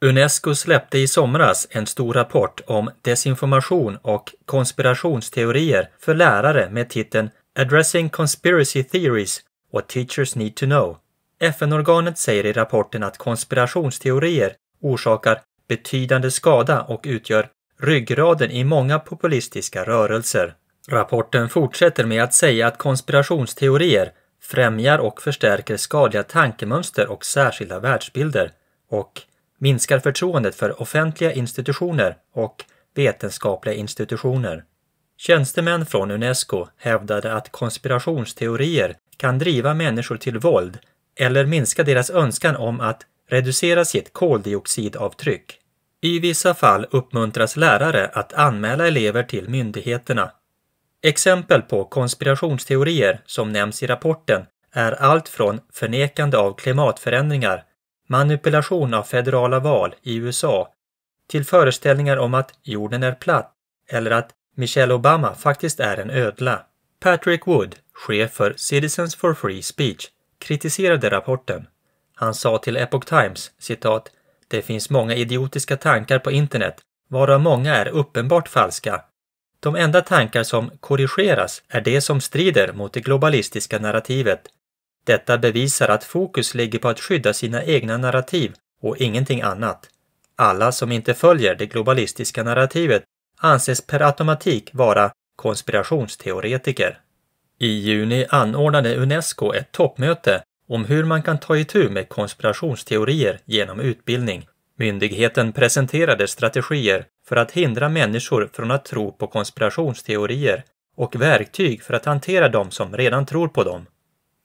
Unesco släppte i somras en stor rapport om desinformation och konspirationsteorier för lärare med titeln Addressing Conspiracy Theories – What Teachers Need to Know. FN-organet säger i rapporten att konspirationsteorier orsakar betydande skada och utgör ryggraden i många populistiska rörelser. Rapporten fortsätter med att säga att konspirationsteorier främjar och förstärker skadliga tankemönster och särskilda världsbilder och minskar förtroendet för offentliga institutioner och vetenskapliga institutioner. Tjänstemän från Unesco hävdade att konspirationsteorier kan driva människor till våld eller minska deras önskan om att reducera sitt koldioxidavtryck. I vissa fall uppmuntras lärare att anmäla elever till myndigheterna. Exempel på konspirationsteorier som nämns i rapporten är allt från förnekande av klimatförändringar manipulation av federala val i USA till föreställningar om att jorden är platt eller att Michelle Obama faktiskt är en ödla. Patrick Wood, chef för Citizens for Free Speech, kritiserade rapporten. Han sa till Epoch Times, citat, “Det finns många idiotiska tankar på internet, varav många är uppenbart falska. De enda tankar som korrigeras är de som strider mot det globalistiska narrativet detta bevisar att fokus ligger på att skydda sina egna narrativ och ingenting annat. Alla som inte följer det globalistiska narrativet anses per automatik vara konspirationsteoretiker. I juni anordnade Unesco ett toppmöte om hur man kan ta itu med konspirationsteorier genom utbildning. Myndigheten presenterade strategier för att hindra människor från att tro på konspirationsteorier och verktyg för att hantera dem som redan tror på dem.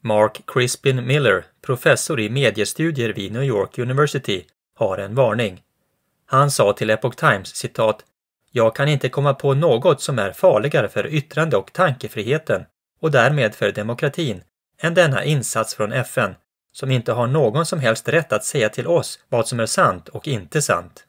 Mark Crispin Miller, professor i mediestudier vid New York University, har en varning. Han sa till Epoch Times citat “Jag kan inte komma på något som är farligare för yttrande och tankefriheten och därmed för demokratin än denna insats från FN, som inte har någon som helst rätt att säga till oss vad som är sant och inte sant.”